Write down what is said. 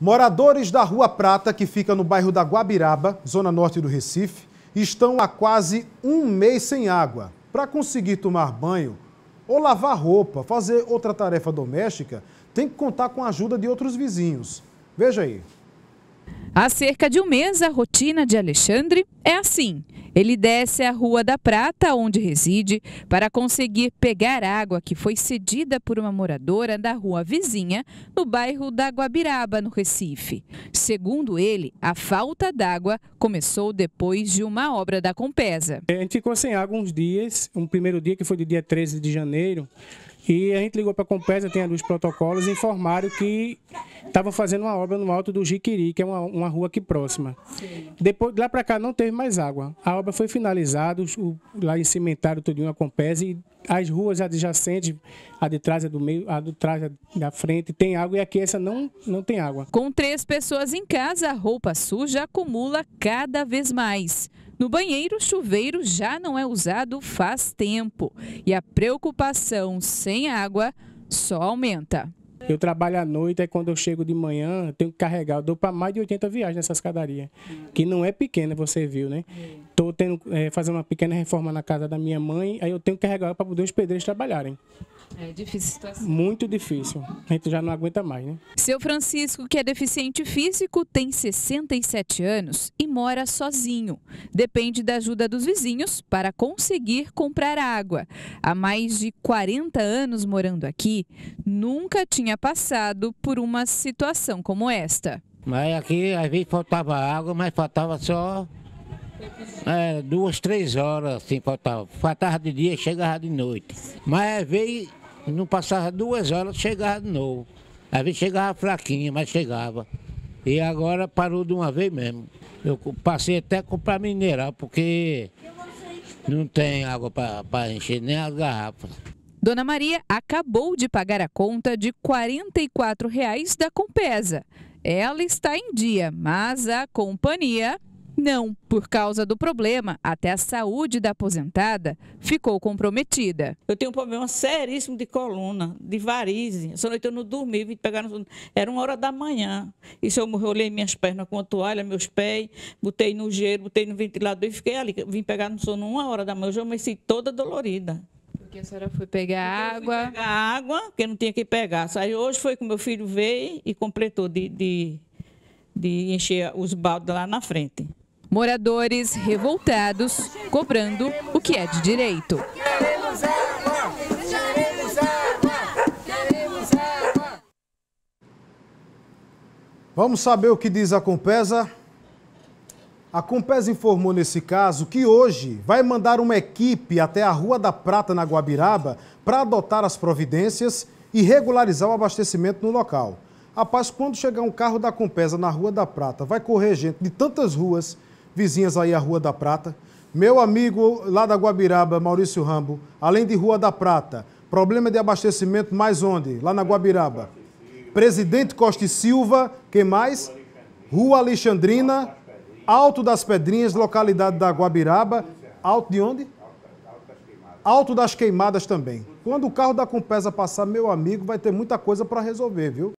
Moradores da Rua Prata, que fica no bairro da Guabiraba, zona norte do Recife, estão há quase um mês sem água. Para conseguir tomar banho ou lavar roupa, fazer outra tarefa doméstica, tem que contar com a ajuda de outros vizinhos. Veja aí. Há cerca de um mês, a rotina de Alexandre é assim. Ele desce a Rua da Prata, onde reside, para conseguir pegar água que foi cedida por uma moradora da rua vizinha, no bairro da Guabiraba, no Recife. Segundo ele, a falta d'água começou depois de uma obra da Compesa. A gente ficou sem água uns dias, um primeiro dia que foi do dia 13 de janeiro, e a gente ligou para a Compesa, tem ali os protocolos, e informaram que estavam fazendo uma obra no alto do Jiquiri, que é uma, uma rua aqui próxima. Depois, de lá para cá não teve mais água. A obra foi finalizada, o, lá em tudo em a Compesa e as ruas adjacentes, a de trás, a é do meio, a do trás, a é da frente, tem água e aqui essa não, não tem água. Com três pessoas em casa, a roupa suja acumula cada vez mais. No banheiro, o chuveiro já não é usado faz tempo e a preocupação sem água só aumenta. Eu trabalho à noite, aí é quando eu chego de manhã, tenho que carregar. Eu dou para mais de 80 viagens nessa escadaria, que não é pequena, você viu, né? Estou tendo é, fazendo uma pequena reforma na casa da minha mãe, aí eu tenho que carregar para poder os pedreiros trabalharem. É difícil a situação. Muito difícil. A gente já não aguenta mais, né? Seu Francisco, que é deficiente físico, tem 67 anos e mora sozinho. Depende da ajuda dos vizinhos para conseguir comprar água. Há mais de 40 anos morando aqui, nunca tinha passado por uma situação como esta. Mas aqui, às vezes faltava água, mas faltava só é, duas, três horas, assim, faltava. Faltava de dia, chegava de noite. Mas veio, não passava duas horas, chegava de novo. Às vezes chegava fraquinha, mas chegava. E agora parou de uma vez mesmo. Eu passei até a comprar mineral, porque não tem água para encher nem as garrafas. Dona Maria acabou de pagar a conta de R$ reais da Compesa. Ela está em dia, mas a companhia não, por causa do problema, até a saúde da aposentada ficou comprometida. Eu tenho um problema seríssimo de coluna, de varize. Essa noite eu não dormi, vim pegar no... Era uma hora da manhã. E se eu morrer, eu olhei minhas pernas com a toalha, meus pés, botei no gelo, botei no ventilador e fiquei ali. Vim pegar no sono uma hora da manhã. Hoje eu amanheci toda dolorida. Porque a senhora foi pegar porque água. pegar água, porque não tinha que pegar. Aí hoje foi que meu filho veio e completou de, de, de encher os baldes lá na frente. Moradores revoltados, cobrando o que é de direito. Vamos saber o que diz a Compesa? A Compesa informou nesse caso que hoje vai mandar uma equipe até a Rua da Prata, na Guabiraba, para adotar as providências e regularizar o abastecimento no local. Rapaz, quando chegar um carro da Compesa na Rua da Prata, vai correr gente de tantas ruas vizinhas aí à Rua da Prata. Meu amigo lá da Guabiraba, Maurício Rambo, além de Rua da Prata, problema de abastecimento mais onde? Lá na Guabiraba. Presidente Costa e Silva, quem mais? Rua Alexandrina, Alto das Pedrinhas, localidade da Guabiraba. Alto de onde? Alto das Queimadas também. Quando o carro da Compesa passar, meu amigo, vai ter muita coisa para resolver, viu?